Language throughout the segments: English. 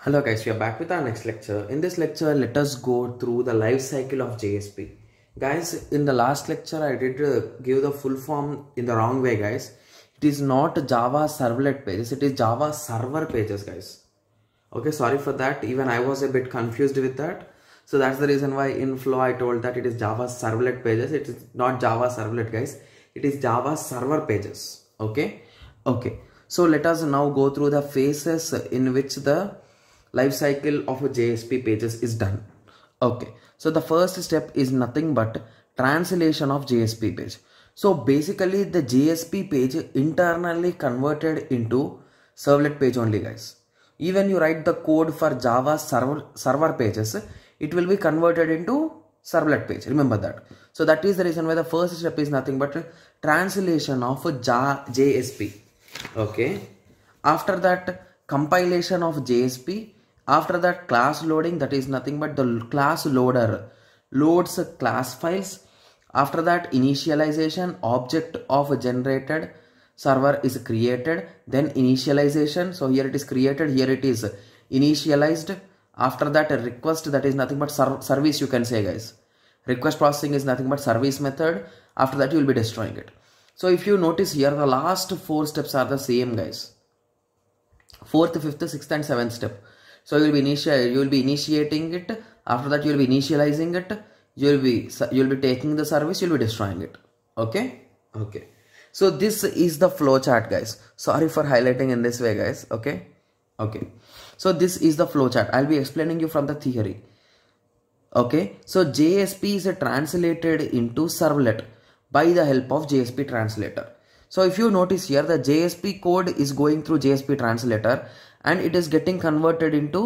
Hello guys, we are back with our next lecture. In this lecture, let us go through the life cycle of JSP. Guys, in the last lecture, I did uh, give the full form in the wrong way, guys. It is not Java servlet pages, it is Java server pages, guys. Okay, sorry for that. Even I was a bit confused with that. So that's the reason why in Flow I told that it is Java servlet pages. It is not Java servlet, guys. It is Java server pages. Okay, okay. So let us now go through the phases in which the life cycle of a JSP pages is done. Okay, so the first step is nothing but translation of JSP page. So basically the JSP page internally converted into servlet page only guys. Even you write the code for Java server, server pages, it will be converted into servlet page. Remember that. So that is the reason why the first step is nothing but translation of JA, JSP. Okay. After that compilation of JSP after that class loading that is nothing but the class loader loads class files after that initialization object of generated server is created then initialization so here it is created here it is initialized after that a request that is nothing but ser service you can say guys request processing is nothing but service method after that you will be destroying it so if you notice here the last four steps are the same guys fourth fifth sixth and seventh step so you'll be initial you'll be initiating it after that you'll be initializing it you'll be you'll be taking the service you'll be destroying it okay okay so this is the flow chart guys sorry for highlighting in this way guys okay okay so this is the flow chart i'll be explaining you from the theory okay so jsp is translated into servlet by the help of jsp translator so if you notice here the jsp code is going through jsp translator and it is getting converted into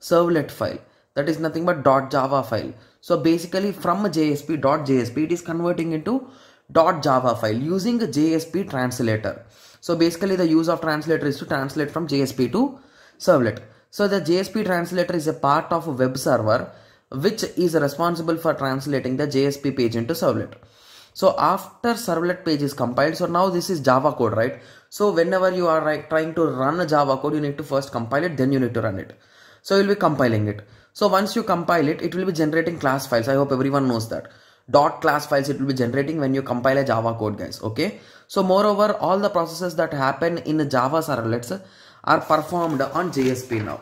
servlet file that is nothing but .java file. So basically from a JSP .jsp it is converting into .java file using a JSP translator. So basically the use of translator is to translate from JSP to servlet. So the JSP translator is a part of a web server which is responsible for translating the JSP page into servlet so after servlet page is compiled so now this is java code right so whenever you are right, trying to run a java code you need to first compile it then you need to run it so you'll be compiling it so once you compile it it will be generating class files i hope everyone knows that dot class files it will be generating when you compile a java code guys okay so moreover all the processes that happen in java servlets are performed on jsp now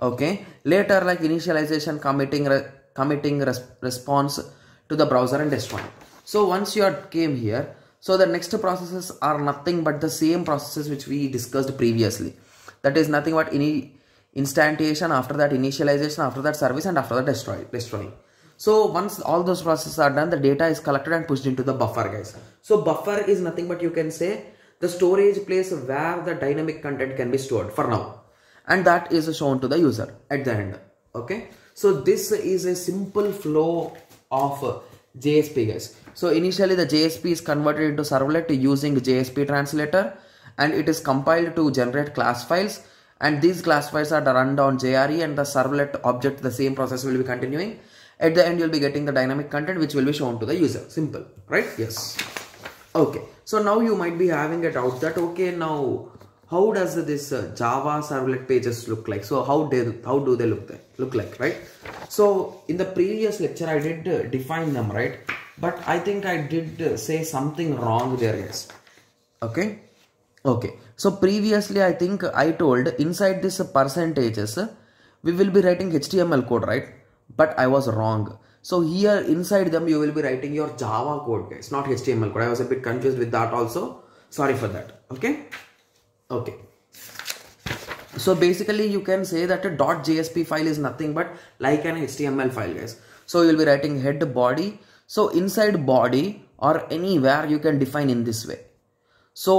okay later like initialization committing re committing res response to the browser and destroying so once you came here, so the next processes are nothing but the same processes which we discussed previously. That is nothing but any instantiation, after that initialization, after that service and after that destroy, destroying. So once all those processes are done, the data is collected and pushed into the buffer guys. So buffer is nothing but you can say the storage place where the dynamic content can be stored for now. And that is shown to the user at the end. Okay. So this is a simple flow of JSP So initially the JSP is converted into servlet using JSP translator and it is compiled to generate class files and these class files are run on JRE and the servlet object the same process will be continuing. At the end you'll be getting the dynamic content which will be shown to the user. Simple, right? Yes. Okay. So now you might be having a doubt that okay now how does this uh, Java servlet pages look like? So how do how do they look like, look like right? So in the previous lecture I did uh, define them right, but I think I did uh, say something wrong there yes. Okay, okay. So previously I think I told inside this percentages uh, we will be writing HTML code right, but I was wrong. So here inside them you will be writing your Java code guys, not HTML code. I was a bit confused with that also. Sorry for that. Okay okay so basically you can say that a .jsp file is nothing but like an html file guys so you'll be writing head body so inside body or anywhere you can define in this way so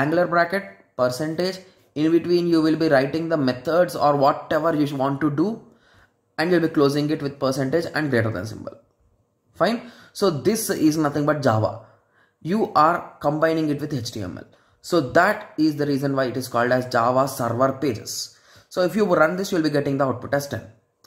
angular bracket percentage in between you will be writing the methods or whatever you want to do and you'll be closing it with percentage and greater than symbol fine so this is nothing but java you are combining it with html so that is the reason why it is called as Java server pages. So if you run this, you'll be getting the output as 10.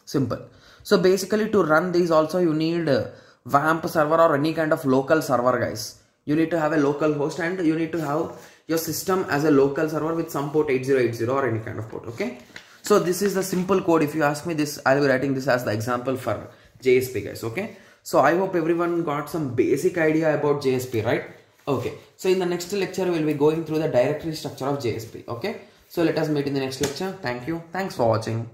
Simple. So basically to run these also, you need uh, VAMP server or any kind of local server guys. You need to have a local host and you need to have your system as a local server with some port 8080 or any kind of port. Okay. So this is the simple code. If you ask me this, I'll be writing this as the example for JSP guys. Okay. So I hope everyone got some basic idea about JSP, right? Okay, so in the next lecture, we'll be going through the directory structure of JSP. Okay, so let us meet in the next lecture. Thank you. Thanks for watching.